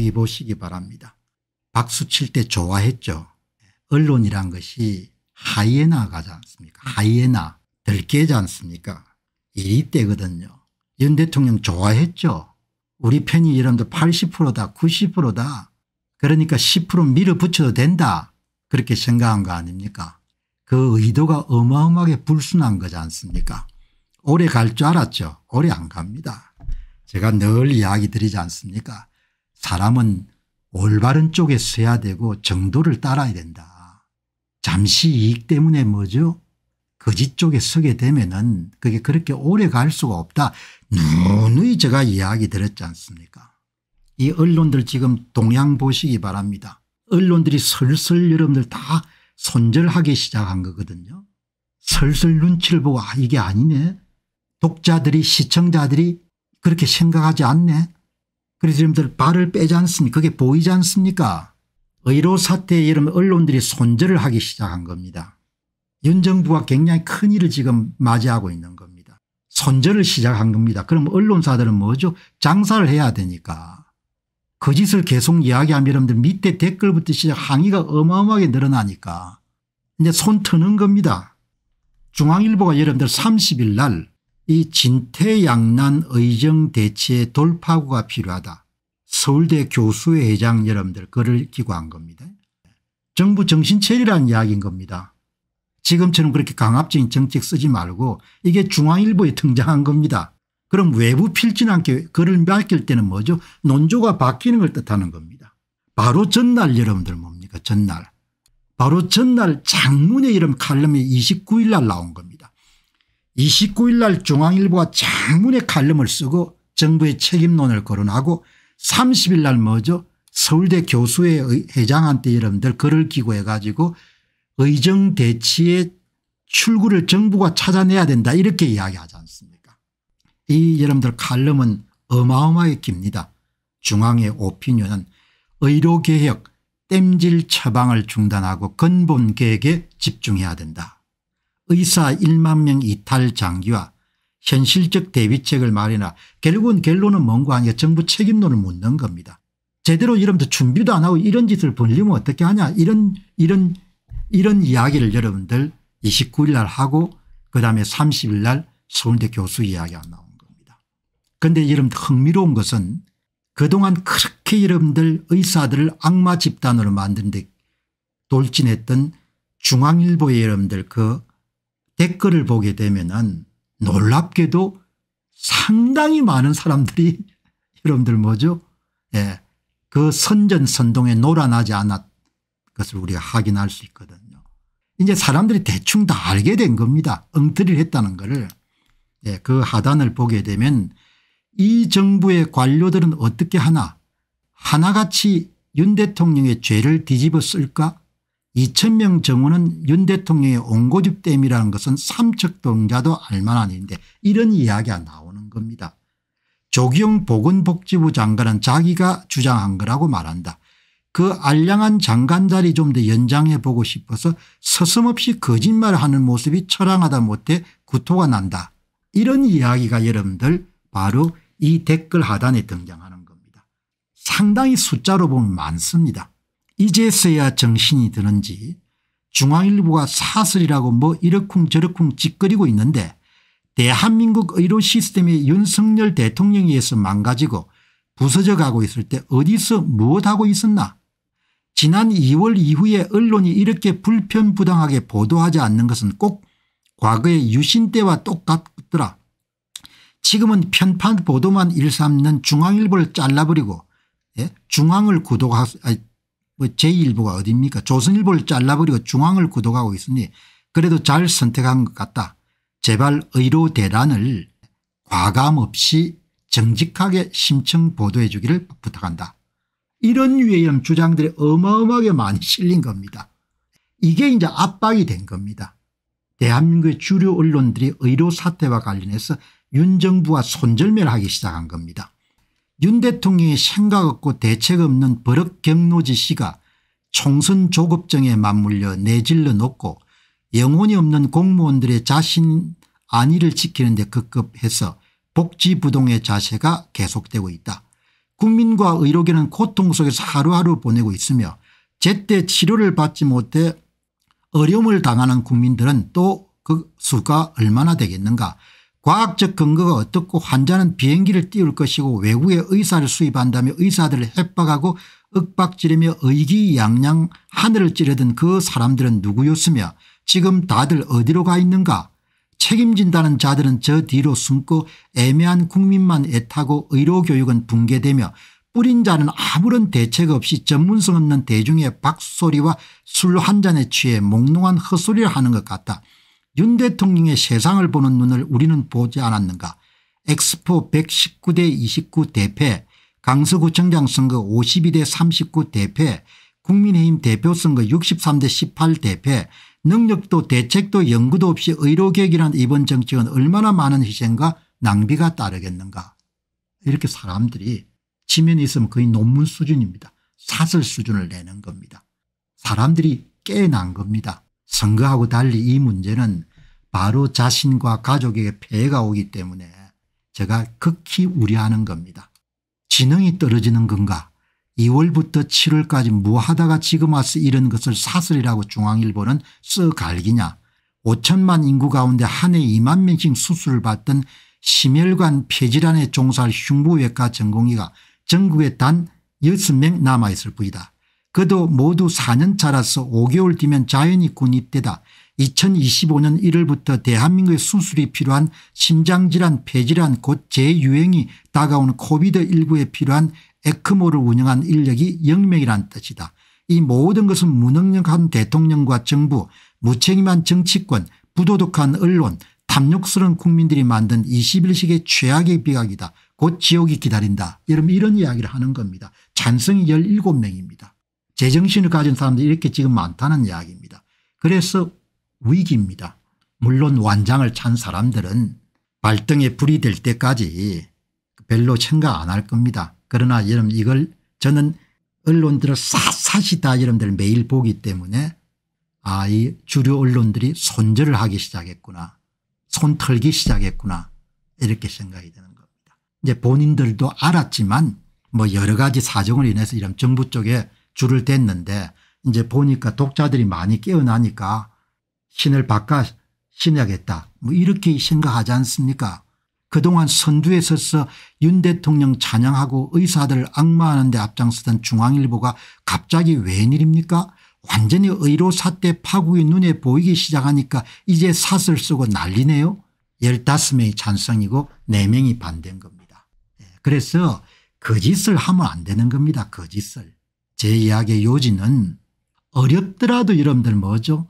가득히 보시기 바랍니다. 박수 칠 때 좋아했죠. 언론이란 것이 하이에나 가지 않습니까 하이에나 들깨지 않습니까 일이 때거든요. 윤 대통령 좋아했죠. 우리 편이 여러분들 80%다 90%다 그러니까 10% 밀어붙여도 된다 그렇게 생각한 거 아닙니까 그 의도가 어마어마하게 불순한 거지 않습니까 오래 갈 줄 알았죠 오래 안 갑니다 제가 늘 이야기 드리지 않습니까 사람은 올바른 쪽에 서야 되고 정도를 따라야 된다. 잠시 이익 때문에 뭐죠? 거짓 쪽에 서게 되면은 그게 그렇게 오래 갈 수가 없다. 누누이 제가 이야기 들었지 않습니까? 이 언론들 지금 동향 보시기 바랍니다. 언론들이 슬슬 여러분들 다 손절하기 시작한 거거든요. 슬슬 눈치를 보고 아 이게 아니네. 독자들이 시청자들이 그렇게 생각하지 않네. 그래서 여러분들 발을 빼지 않습니까 그게 보이지 않습니까 의료 사태에 여러분 언론들이 손절을 하기 시작한 겁니다. 윤 정부가 굉장히 큰 일을 지금 맞이하고 있는 겁니다. 손절을 시작한 겁니다. 그럼 언론사들은 뭐죠 장사를 해야 되니까 거짓을 그 계속 이야기하면 여러분들 밑에 댓글부터 시작 항의가 어마어마하게 늘어나니까 이제 손 트는 겁니다. 중앙일보가 여러분들 30일 날이 진퇴양난 의정대치의 돌파구가 필요하다. 서울대 교수회 회장 여러분들 그를 기고한 겁니다. 정부 정신체리라는 이야기인 겁니다. 지금처럼 그렇게 강압적인 정책 쓰지 말고 이게 중앙일보에 등장한 겁니다. 그럼 외부 필진않게 그를 밝힐 때는 뭐죠 논조가 바뀌는 걸 뜻하는 겁니다. 바로 전날 여러분들 뭡니까 전날 바로 전날 장문의 이름 칼럼이 29일 날 나온 겁니다. 29일 날 중앙일보가 장문의 칼럼을 쓰고 정부의 책임론을 거론하고 30일 날 뭐죠 서울대 교수회 회장한테 여러분들 글을 기고해 가지고 의정대치의 출구를 정부가 찾아내야 된다 이렇게 이야기하지 않습니까 이 여러분들 칼럼은 어마어마하게 깁니다. 중앙의 오피니언은 의료개혁 땜질 처방을 중단하고 근본계획에 집중해야 된다. 의사 1만 명 이탈 장기와 현실적 대비책을 마련하 결국은 결론은 뭔가 하니 정부 책임론을 묻는 겁니다. 제대로 이러분 준비도 안 하고 이런 짓을 벌리면 어떻게 하냐 이런 이런 이런 이야기를 여러분들 29일 날 하고 그다음에 30일 날 서울대 교수 이야기가 나온 겁니다. 그런데 여러분 흥미로운 것은 그동안 그렇게 여러분들 의사들을 악마 집단으로 만드는 데 돌진했던 중앙일보의 여러분들 그 댓글을 보게 되면 놀랍게도 상당히 많은 사람들이 여러분들 뭐죠? 예. 그 선전선동에 놀아나지 않았 것을 우리가 확인할 수 있거든요. 이제 사람들이 대충 다 알게 된 겁니다. 엉터리를 했다는 것을. 예, 그 하단을 보게 되면 이 정부의 관료들은 어떻게 하나 하나같이 윤 대통령의 죄를 뒤집어 쓸까 2천명 정원은 윤 대통령의 옹고집댐이라는 것은 삼척동자도 알만한 일인데 이런 이야기가 나오는 겁니다. 조기용 보건복지부 장관은 자기가 주장한 거라고 말한다. 그 알량한 장관 자리 좀 더 연장해 보고 싶어서 서슴없이 거짓말하는 모습이 처량하다 못해 구토가 난다. 이런 이야기가 여러분들 바로 이 댓글 하단에 등장하는 겁니다. 상당히 숫자로 보면 많습니다. 이제서야 정신이 드는지 중앙일보가 사설이라고 뭐 이러쿵저러쿵 짓거리고 있는데 대한민국 의료 시스템이 윤석열 대통령에 의해서 망가지고 부서져 가고 있을 때 어디서 무엇하고 있었나 지난 2월 이후에 언론이 이렇게 불편부당하게 보도하지 않는 것은 꼭 과거의 유신 때와 똑같더라. 지금은 편판 보도만 일삼는 중앙일보를 잘라버리고 예? 중앙을 구독하 아니, 뭐 제1부가 어딥니까 조선일보를 잘라버리고 중앙을 구독하고 있으니 그래도 잘 선택한 것 같다. 제발 의료 대란을 과감 없이 정직하게 심층 보도해 주기를 부탁한다. 이런 유의 해 주장들이 어마어마하게 많이 실린 겁니다. 이게 이제 압박이 된 겁니다. 대한민국의 주류 언론들이 의료 사태와 관련해서 윤 정부와 손절매를 하기 시작한 겁니다. 윤대통령이 생각 없고 대책 없는 버럭 경로지 씨가 총선 조급정에 맞물려 내질러 놓고 영혼이 없는 공무원들의 자신 안위를 지키는 데 급급해서 복지부동의 자세가 계속되고 있다. 국민과 의료계는 고통 속에서 하루하루 보내고 있으며 제때 치료를 받지 못해 어려움을 당하는 국민들은 또 그 수가 얼마나 되겠는가 과학적 근거가 어떻고 환자는 비행기를 띄울 것이고 외국의 의사를 수입한다며 의사들을 협박하고 윽박지르며 의기양양 하늘을 찌르던 그 사람들은 누구였으며 지금 다들 어디로 가 있는가 책임진다는 자들은 저 뒤로 숨고 애매한 국민만 애타고 의료교육은 붕괴되며 뿌린 자는 아무런 대책 없이 전문성 없는 대중의 박수소리와 술 한 잔에 취해 몽롱한 헛소리를 하는 것 같다. 윤 대통령의 세상을 보는 눈을 우리는 보지 않았는가 엑스포 119대 29 대패 강서구청장 선거 52대 39 대패 국민의힘 대표 선거 63대 18 대패 능력도 대책도 연구도 없이 의료개혁이란 이번 정책은 얼마나 많은 희생과 낭비가 따르겠는가 이렇게 사람들이 지면에 있으면 거의 논문 수준입니다. 사설 수준을 내는 겁니다. 사람들이 깨 난 겁니다. 선거하고 달리 이 문제는 바로 자신과 가족에게 폐해가 오기 때문에 제가 극히 우려하는 겁니다. 지능이 떨어지는 건가 2월부터 7월까지 뭐하다가 지금 와서 이런 것을 사설이라고 중앙일보는 쓱 알기냐 5천만 인구 가운데 한 해 2만 명씩 수술을 받던 심혈관 폐질환에 종사할 흉부외과 전공의가 전국에 단 6명 남아있을 뿐이다. 그도 모두 4년 자라서 5개월 뒤면 자연히 군 입대다. 2025년 1월부터 대한민국의 수술이 필요한 심장질환 폐질환 곧 재유행이 다가오는 코비드19에 필요한 에크모를 운영한 인력이 영명이란 뜻이다. 이 모든 것은 무능력한 대통령과 정부 무책임한 정치권 부도덕한 언론 탐욕스러운 국민들이 만든 2 1식의 최악의 비각이다. 곧 지옥이 기다린다. 여러분 이런 이야기를 하는 겁니다. 찬성이 17명입니다. 제정신을 가진 사람들이 이렇게 지금 많다는 이야기입니다. 그래서 위기입니다. 물론 완장을 찬 사람들은 발등에 불이 될 때까지 별로 생각 안 할 겁니다. 그러나 여러분 이걸 저는 언론들을 샅샅이 다 여러분들 매일 보기 때문에 아 이 주류 언론들이 손절을 하기 시작했구나. 손털기 시작했구나. 이렇게 생각이 드는 겁니다. 이제 본인들도 알았지만 뭐 여러 가지 사정을 인해서 이런 정부 쪽에 줄을 댔는데 이제 보니까 독자들이 많이 깨어나니까 신을 바꿔 신야겠다뭐 이렇게 생각하지 않습니까 그동안 선두에 서서 윤 대통령 찬양하고 의사들을 악마하는 데 앞장서던 중앙일보가 갑자기 웬일입니까 완전히 의료 사태 파국이 눈에 보이기 시작하니까 이제 사슬 쓰고 난리네요. 15명이 찬성이고 4명이 반대인 겁니다. 예, 그래서 거짓을 그 하면 안 되는 겁니다. 거짓을. 그제 이야기의 요지는 어렵더라도 여러분들 뭐죠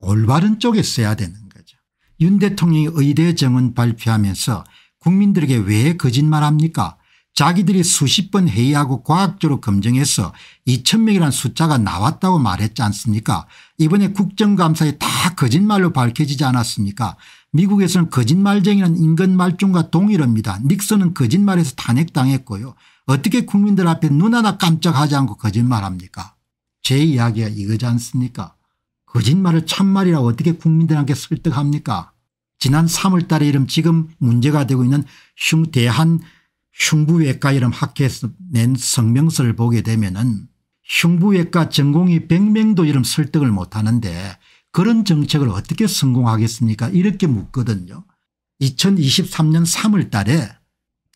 올바른 쪽에 써야 되는 거죠. 윤 대통령이 의대 정원 발표하면서 국민들에게 왜 거짓말합니까 자기들이 수십 번 회의하고 과학적으로 검증해서 2천명이라는 숫자가 나왔다고 말했지 않습니까 이번에 국정감사에 다 거짓말로 밝혀지지 않았습니까 미국에서는 거짓말쟁이는 인근 말종과 동일합니다. 닉슨은 거짓말에서 탄핵당했고요. 어떻게 국민들 앞에 눈 하나 깜짝하지 않고 거짓말합니까 제 이야기가 이거지 않습니까 거짓말을 참말이라고 어떻게 국민들한테 설득합니까 지난 3월 달에 이름 지금 문제가 되고 있는 흉 대한 흉부외과 이름 학회에서 낸 성명서를 보게 되면 은 흉부외과 전공이 100명도 이름 설득을 못하는데 그런 정책을 어떻게 성공하겠습니까 이렇게 묻거든요. 2023년 3월 달에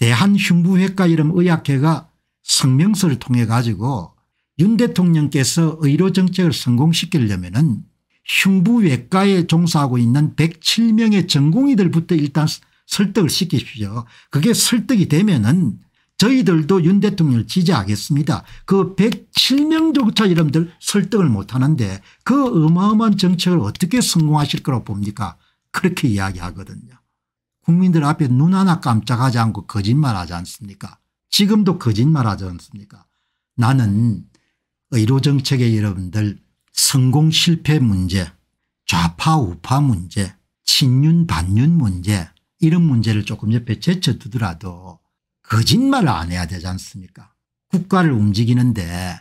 대한흉부외과 이름 의학회가 성명서를 통해 가지고 윤 대통령께서 의료정책을 성공시키려면 은 흉부외과에 종사하고 있는 107명의 전공의들부터 일단 설득을 시키십시오. 그게 설득이 되면 은 저희들도 윤 대통령을 지지하겠습니다. 그 107명조차 이름들 설득을 못하는데 그 어마어마한 정책을 어떻게 성공하실 거라고 봅니까 그렇게 이야기하거든요. 국민들 앞에 눈 하나 깜짝하지 않고 거짓말하지 않습니까 지금도 거짓말하지 않습니까 나는 의료정책의 여러분들 성공 실패 문제 좌파 우파 문제 친윤 반윤 문제 이런 문제를 조금 옆에 제쳐두더라도 거짓말을 안 해야 되지 않습니까 국가를 움직이는데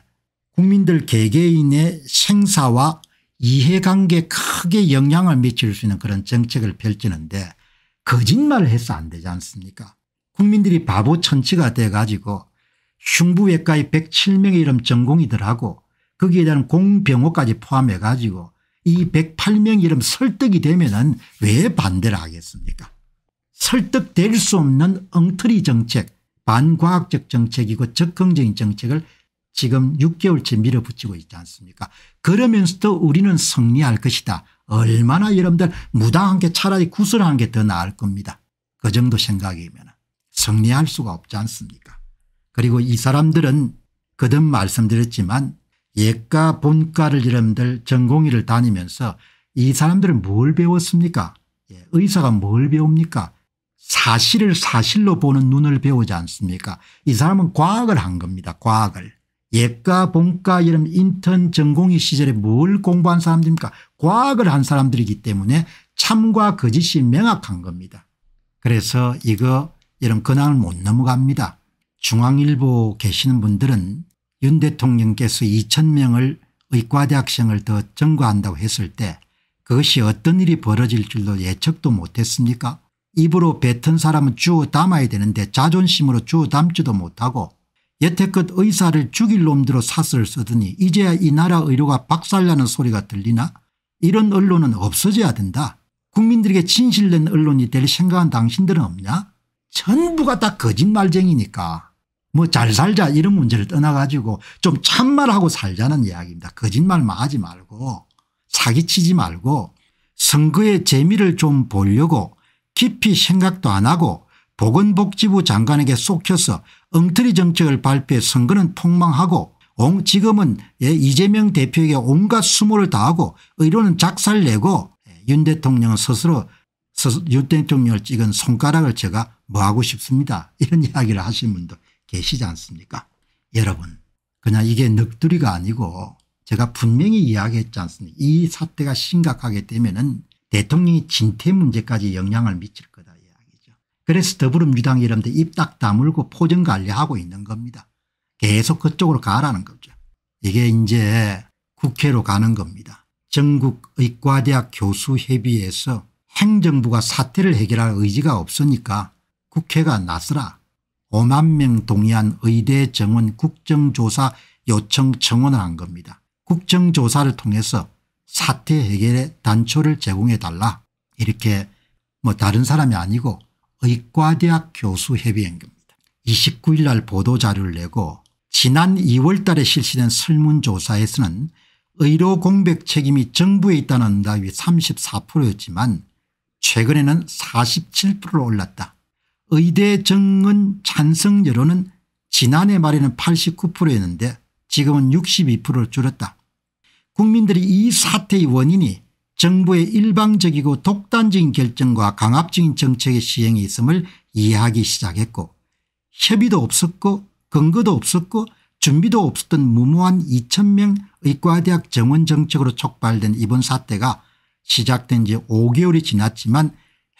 국민들 개개인의 생사와 이해관계에 크게 영향을 미칠 수 있는 그런 정책을 펼치는데 거짓말을 해서 안 되지 않습니까 국민들이 바보 천치가 돼 가지고 흉부외과의 107명의 이름 전공의들하고 거기에 대한 공병호까지 포함해 가지고 이 108명 이름 설득이 되면 은왜 반대를 하겠습니까 설득될 수 없는 엉터리 정책 반과학적 정책이고 적극적인 정책을 지금 6개월째 밀어붙이고 있지 않습니까 그러면서도 우리는 승리할 것이다 얼마나 여러분들 무당한 게 차라리 구슬한 게 더 나을 겁니다. 그 정도 생각이면 승리할 수가 없지 않습니까 그리고 이 사람들은 거듭 말씀드렸지만 예과 본과를 여러분들 전공의를 다니면서 이 사람들은 뭘 배웠습니까 예, 의사가 뭘 배웁니까 사실을 사실로 보는 눈을 배우지 않습니까 이 사람은 과학을 한 겁니다 과학을 예과 본과 이런 인턴 전공의 시절에 뭘 공부한 사람들입니까 과학을 한 사람들이기 때문에 참과 거짓이 명확한 겁니다. 그래서 이거 이런 근황을 못 넘어갑니다. 중앙일보 계시는 분들은 윤 대통령께서 2000명을 의과대학생을 더전거한다고 했을 때 그것이 어떤 일이 벌어질 줄도 예측도 못했습니까 입으로 뱉은 사람은 주워 담아야 되는데 자존심으로 주워 담지도 못하고 여태껏 의사를 죽일 놈들로 사슬을 쓰더니 이제야 이 나라 의료가 박살나는 소리가 들리나 이런 언론은 없어져야 된다. 국민들에게 진실된 언론이 될 생각한 당신들은 없냐 전부가 다 거짓말쟁이니까 뭐 잘 살자 이런 문제를 떠나가지고 좀 참말하고 살자는 이야기입니다. 거짓말만 하지 말고 사기치지 말고 선거의 재미를 좀 보려고 깊이 생각도 안 하고 보건복지부 장관에게 쏙혀서 엉터리 정책을 발표해 선거는 폭망하고 지금은 예, 이재명 대표에게 온갖 수모를 다하고 의료는 작살내고 예, 윤 대통령은 스스로 윤 대통령을 찍은 손가락을 제가 뭐하고 싶습니다. 이런 이야기를 하시는 분도 계시지 않습니까 여러분 그냥 이게 넋두리가 아니고 제가 분명히 이야기했지 않습니까 이 사태가 심각하게 되면 은 대통령이 진퇴 문제까지 영향을 미칠 거다. 그래서 더불어민주당 이러분들입딱 다물고 포정 관리하고 있는 겁니다. 계속 그쪽으로 가라는 거죠. 이게 이제 국회로 가는 겁니다. 전국의과대학 교수협의회에서 행정부가 사태를 해결할 의지가 없으니까 국회가 나서라. 5만 명 동의한 의대 정원 국정조사 요청 청원을 한 겁니다. 국정조사를 통해서 사태 해결의 단초를 제공해 달라. 이렇게 뭐 다른 사람이 아니고 의과대학 교수 협의회구입니다 29일 날 보도자료를 내고 지난 2월 달에 실시된 설문조사에서는 의료 공백 책임이 정부에 있다는 응답이 34%였지만 최근에는 47%로 올랐다. 의대 정은 찬성 여론은 지난해 말에는 89%였는데 지금은 62%로 줄었다. 국민들이 이 사태의 원인이 정부의 일방적이고 독단적인 결정과 강압적인 정책의 시행이 있음을 이해하기 시작했고 협의도 없었고 근거도 없었고 준비도 없었던 무모한 2천명 의과대학 정원 정책으로 촉발된 이번 사태가 시작된 지 5개월이 지났지만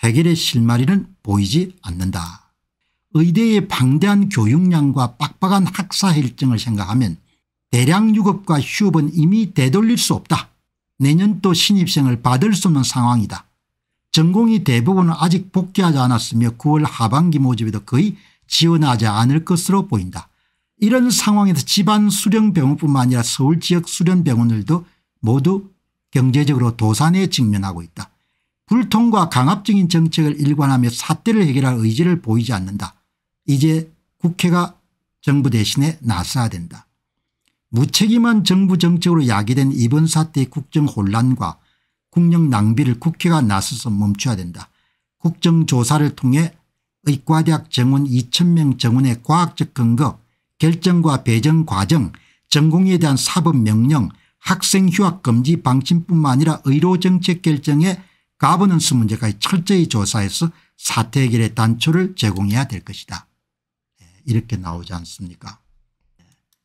해결의 실마리는 보이지 않는다. 의대의 방대한 교육량과 빡빡한 학사 일정을 생각하면 대량 유급과 휴업은 이미 되돌릴 수 없다. 내년도 신입생을 받을 수 없는 상황이다. 전공이 대부분은 아직 복귀하지 않았으며 9월 하반기 모집에도 거의 지원하지 않을 것으로 보인다. 이런 상황에서 집안 수련병원뿐만 아니라 서울 지역 수련병원들도 모두 경제적으로 도산에 직면하고 있다. 불통과 강압적인 정책을 일관하며 사태를 해결할 의지를 보이지 않는다. 이제 국회가 정부 대신에 나서야 된다. 무책임한 정부 정책으로 야기된 이번 사태의 국정 혼란과 국력 낭비를 국회가 나서서 멈춰야 된다. 국정조사를 통해 의과대학 정원 2천명 정원의 과학적 근거 결정과 배정 과정 전공에 대한 사법명령 학생 휴학금지 방침뿐만 아니라 의료정책 결정에 가버넌스 문제까지 철저히 조사해서 사태 해결의 단초를 제공해야 될 것이다. 예, 이렇게 나오지 않습니까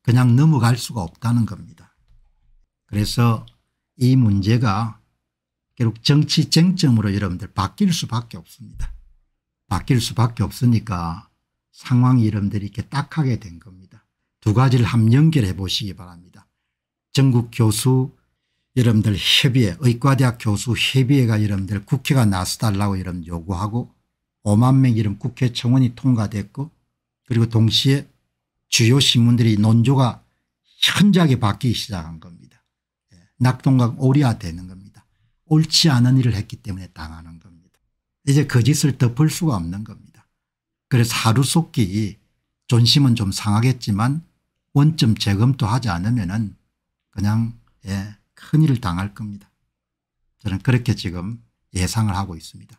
그냥 넘어갈 수가 없다는 겁니다. 그래서 이 문제가 결국 정치 쟁점으로 여러분들 바뀔 수밖에 없습니다. 바뀔 수밖에 없으니까 상황이 여러분들이 이렇게 딱하게 된 겁니다. 두 가지를 함 연결해 보시기 바랍니다. 전국 교수 여러분들 협의회 의과대학 교수 협의회가 여러분들 국회가 나서달라고 여러분 요구하고 5만 명 이름 국회 청원이 통과됐고 그리고 동시에 주요 신문들이 논조가 현저하게 바뀌기 시작한 겁니다. 예, 낙동강 오리아 되는 겁니다. 옳지 않은 일을 했기 때문에 당하는 겁니다. 이제 거짓을 그 덮을 수가 없는 겁니다. 그래서 하루속기 존심은 좀 상하겠지만 원점 재검토 하지 않으면 은 그냥 예, 큰일을 당할 겁니다. 저는 그렇게 지금 예상을 하고 있습니다.